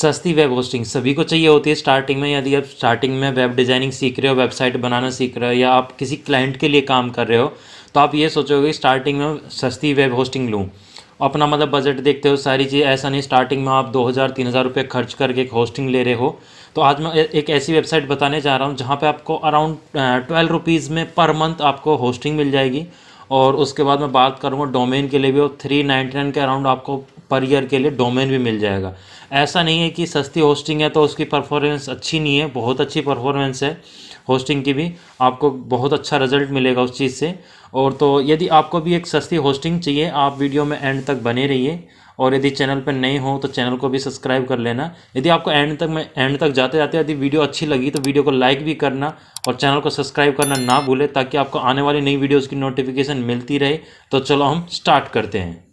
सस्ती web hosting सभी को चाहिए होती है स्टार्टिंग में यदि आप स्टार्टिंग में वेब डिज़ाइनिंग सीख रहे हो वेबसाइट बनाना सीख रहे हो या आप किसी क्लाइंट के लिए काम कर रहे हो तो आप ये सोचोगे स्टार्टिंग में सस्ती वेब होस्टिंग लूँ अपना मतलब बजट देखते हो सारी चीज़ ऐसा नहीं स्टार्टिंग में आप दो हज़ार तीन हज़ार रुपये खर्च करके एक होस्टिंग ले रहे हो तो आज मैं एक ऐसी वेबसाइट बताने जा रहा हूँ जहाँ पे आपको अराउंड ट्वेल्व रुपीज़ में पर मंथ आपको होस्टिंग मिल जाएगी और उसके बाद मैं बात करूँगा डोमेन के लिए भी और थ्री नाइन्टी नाइन के अराउंड आपको पर ईयर के लिए डोमेन भी मिल जाएगा ऐसा नहीं है कि सस्ती होस्टिंग है तो उसकी परफॉर्मेंस अच्छी नहीं है बहुत अच्छी परफॉर्मेंस है होस्टिंग की भी आपको बहुत अच्छा रिजल्ट मिलेगा उस चीज़ से और तो यदि आपको भी एक सस्ती होस्टिंग चाहिए आप वीडियो में एंड तक बने रहिए और यदि चैनल पर नए हो तो चैनल को भी सब्सक्राइब कर लेना यदि आपको एंड तक में एंड तक जाते जाते यदि वीडियो अच्छी लगी तो वीडियो को लाइक भी करना और चैनल को सब्सक्राइब करना ना भूले ताकि आपको आने वाली नई वीडियोज़ की नोटिफिकेशन मिलती रहे तो चलो हम स्टार्ट करते हैं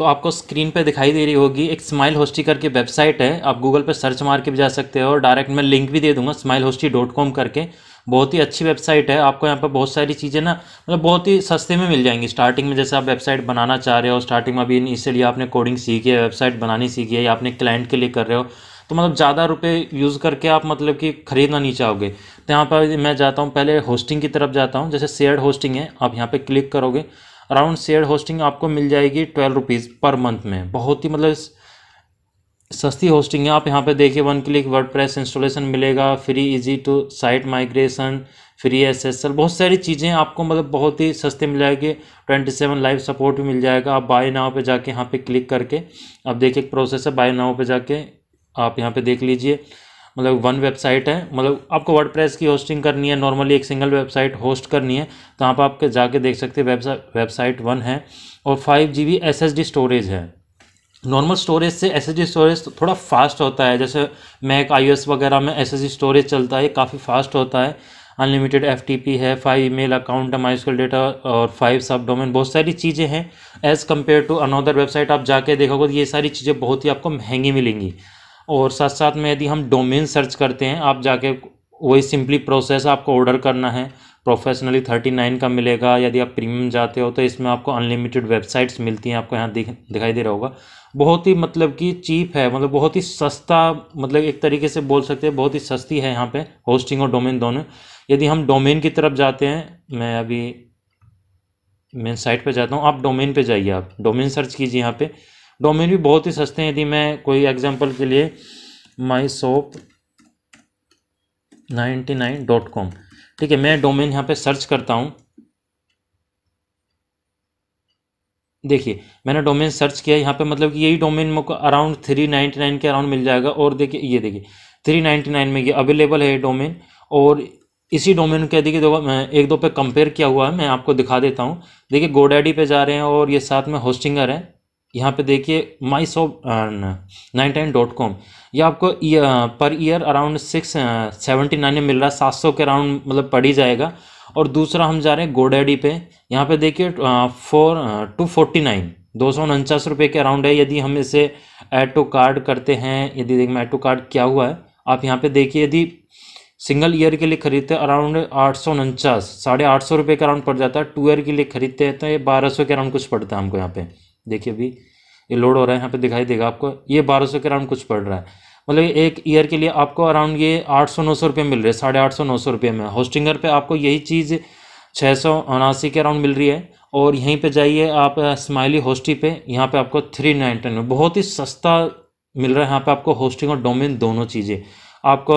तो आपको स्क्रीन पे दिखाई दे रही होगी एक स्माइल होस्टी करके वेबसाइट है आप गूगल पे सर्च मार के भी जा सकते हो और डायरेक्ट मैं लिंक भी दे दूंगा स्माइल होस्टी डॉट कॉम करके बहुत ही अच्छी वेबसाइट है आपको यहाँ पर बहुत सारी चीज़ें ना मतलब बहुत ही सस्ते में मिल जाएंगी स्टार्टिंग में जैसे आप वेबसाइट बनाना चाह रहे हो स्टार्टिंग में अभी इसलिए आपने कोडिंग सीखी है वेबसाइट बनानी सीखी है या आपने क्लाइंट के लिए कर रहे हो तो मतलब ज़्यादा रुपए यूज़ करके आप मतलब कि ख़रीदना नहीं चाहोगे तो यहाँ पर मैं जाता हूँ पहले होस्टिंग की तरफ जाता हूँ जैसे शेयर्ड होस्टिंग है आप यहाँ पर क्लिक करोगे अराउंड शेयर होस्टिंग आपको मिल जाएगी ट्वेल्व रुपीज़ पर मंथ में बहुत ही मतलब सस्ती होस्टिंग है आप यहाँ पे देखिए वन क्लिक वर्डप्रेस इंस्टॉलेशन मिलेगा free easy to site migration free एल बहुत सारी चीज़ें आपको मतलब बहुत ही सस्ते मिल जाएगी ट्वेंटी सेवन लाइव सपोर्ट भी मिल जाएगा आप बाय नाव पे जाके यहाँ पे क्लिक करके आप देखिए एक प्रोसेस है बाय नाव पे जाके आप यहाँ पे देख लीजिए मतलब वन वेबसाइट है मतलब आपको वर्डप्रेस की होस्टिंग करनी है नॉर्मली एक सिंगल वेबसाइट होस्ट करनी है तो आप पर आप जाके देख सकते हैं वेबसाइट वन है और five G B S S D storage है नॉर्मल स्टोरेज से एस एस स्टोरेज तो थोड़ा फास्ट होता है जैसे मैक आई वगैरह में एस एस स्टोरेज चलता है काफ़ी फास्ट होता है अनलिमिटेड एफ टी पी है फाइव ई मेल अकाउंट है माइस्कल डेटा और फाइव सब डोमेन बहुत सारी चीज़ें हैं as compare to another website आप जाके देखोगे ये सारी चीज़ें बहुत ही आपको महंगी मिलेंगी और साथ साथ में यदि हम डोमेन सर्च करते हैं आप जाके वही सिंपली प्रोसेस आपको ऑर्डर करना है प्रोफेशनली थर्टी नाइन का मिलेगा यदि आप प्रीमियम जाते हो तो इसमें आपको अनलिमिटेड वेबसाइट्स मिलती हैं आपको यहाँ दिख दिखाई दे रहा होगा बहुत ही मतलब कि चीप है मतलब बहुत ही सस्ता मतलब एक तरीके से बोल सकते हैं बहुत ही सस्ती है यहाँ पे होस्टिंग और डोमेन दोनों यदि हम डोमेन की तरफ जाते हैं मैं अभी मेन साइट पर जाता हूँ आप डोमेन पर जाइए आप डोमेन सर्च कीजिए यहाँ पर डोमेन भी बहुत ही सस्ते हैं यदि मैं कोई एग्जांपल के लिए my shop ninety nine dot com ठीक है मैं डोमेन यहाँ पे सर्च करता हूँ देखिए मैंने डोमेन सर्च किया यहाँ पे मतलब कि यही डोमेन मुझको अराउंड थ्री नाइन्टी नाइन के अराउंड मिल जाएगा और देखिए ये देखिए थ्री नाइन्टी नाइन में ये अवेलेबल है डोमेन और इसी डोमेन के देखिए दो एक दो पे कंपेयर किया हुआ है मैं आपको दिखा देता हूँ देखिए गोडाडी पे जा रहे हैं और ये साथ में होस्टिंगर है यहाँ पे देखिए my shop ninety dot com यह आपको per year around six seventy nine में मिल रहा है सात सौ के अराउंड मतलब पड़ ही जाएगा और दूसरा हम जा रहे हैं गोडेडी पे यहाँ पे देखिए फोर टू फोर्टी नाइन दो सौ उनचास रुपये के अराउंड है यदि हम इसे ऐड टू कार्ड करते हैं यदि देखें ऐड टू कार्ड क्या हुआ है आप यहाँ पे देखिए यदि सिंगल ईयर के लिए खरीदते हैं अराउंड आठ सौ उनचास साढ़े आठ सौ रुपये के अराउंड पड़ जाता है टू ईयर के लिए खरीदते हैं तो ये बारह सौ के अराउंड कुछ पड़ता है हमको यहाँ पे देखिए अभी ये लोड हो रहा है यहाँ पे दिखाई देगा आपको ये बारह सौ के अराउंड कुछ पड़ रहा है मतलब एक ईयर के लिए आपको अराउंड ये आठ सौ नौ सौ रुपये मिल रहे हैं साढ़े आठ सौ नौ सौ रुपये में होस्टिंगर पे आपको यही चीज़ छः सौ उनासी के अराउंड मिल रही है और यहीं पे जाइए आप स्माइली होस्टी पे यहाँ पे आपको थ्री नाइन्टी में बहुत ही सस्ता मिल रहा है यहाँ पर आपको होस्टिंग और डोमेन दोनों चीज़ें आपको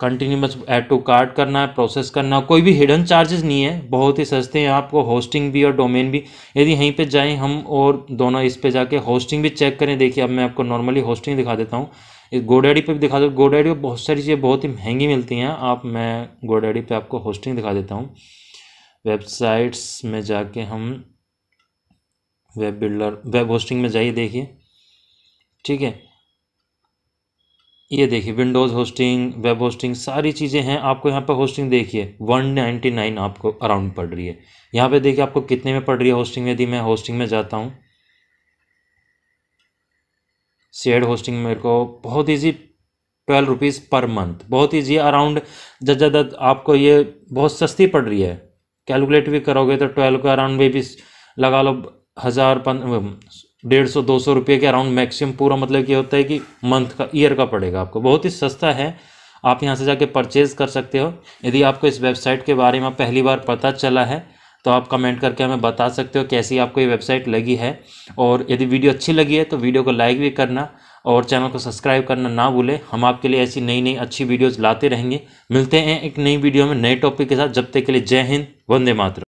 कंटिन्यूस ऐड टू कार्ड करना है प्रोसेस करना कोई भी हिडन चार्जेस नहीं है बहुत ही सस्ते हैं आपको होस्टिंग भी और डोमेन भी यदि यहीं पे जाएं हम और दोनों इस पे जाके होस्टिंग भी चेक करें देखिए अब मैं आपको नॉर्मली होस्टिंग दिखा देता हूँ इस गोडैडी पे भी दिखा दो गोडैडी पर बहुत सारी चीज़ें बहुत ही महंगी मिलती हैं आप मैं गोडैडी पर आपको होस्टिंग दिखा देता हूँ वेबसाइट्स में जाके हम वेब बिल्डर वेब होस्टिंग में जाइए देखिए ठीक है ये देखिए विंडोज़ होस्टिंग वेब होस्टिंग सारी चीज़ें हैं आपको यहाँ पर होस्टिंग देखिए 199 आपको अराउंड पड़ रही है यहाँ पे देखिए आपको कितने में पड़ रही है होस्टिंग यदि मैं होस्टिंग में जाता हूँ शेयर होस्टिंग मेरे को बहुत easy twelve rupees per month बहुत ईजी अराउंड जद जद आपको ये बहुत सस्ती पड़ रही है कैलकुलेट भी करोगे तो ट्वेल्व का अराउंड भी लगा लो हज़ार डेढ़ सौ दो सौ रुपये के अराउंड मैक्सिमम पूरा मतलब ये होता है कि मंथ का ईयर का पड़ेगा आपको बहुत ही सस्ता है आप यहाँ से जाके परचेज़ कर सकते हो यदि आपको इस वेबसाइट के बारे में पहली बार पता चला है तो आप कमेंट करके हमें बता सकते हो कैसी आपको ये वेबसाइट लगी है और यदि वीडियो अच्छी लगी है तो वीडियो को लाइक भी करना और चैनल को सब्सक्राइब करना ना भूलें हम आपके लिए ऐसी नई नई अच्छी वीडियोज़ लाते रहेंगे मिलते हैं एक नई वीडियो में नए टॉपिक के साथ जब तक के लिए जय हिंद वंदे मातरम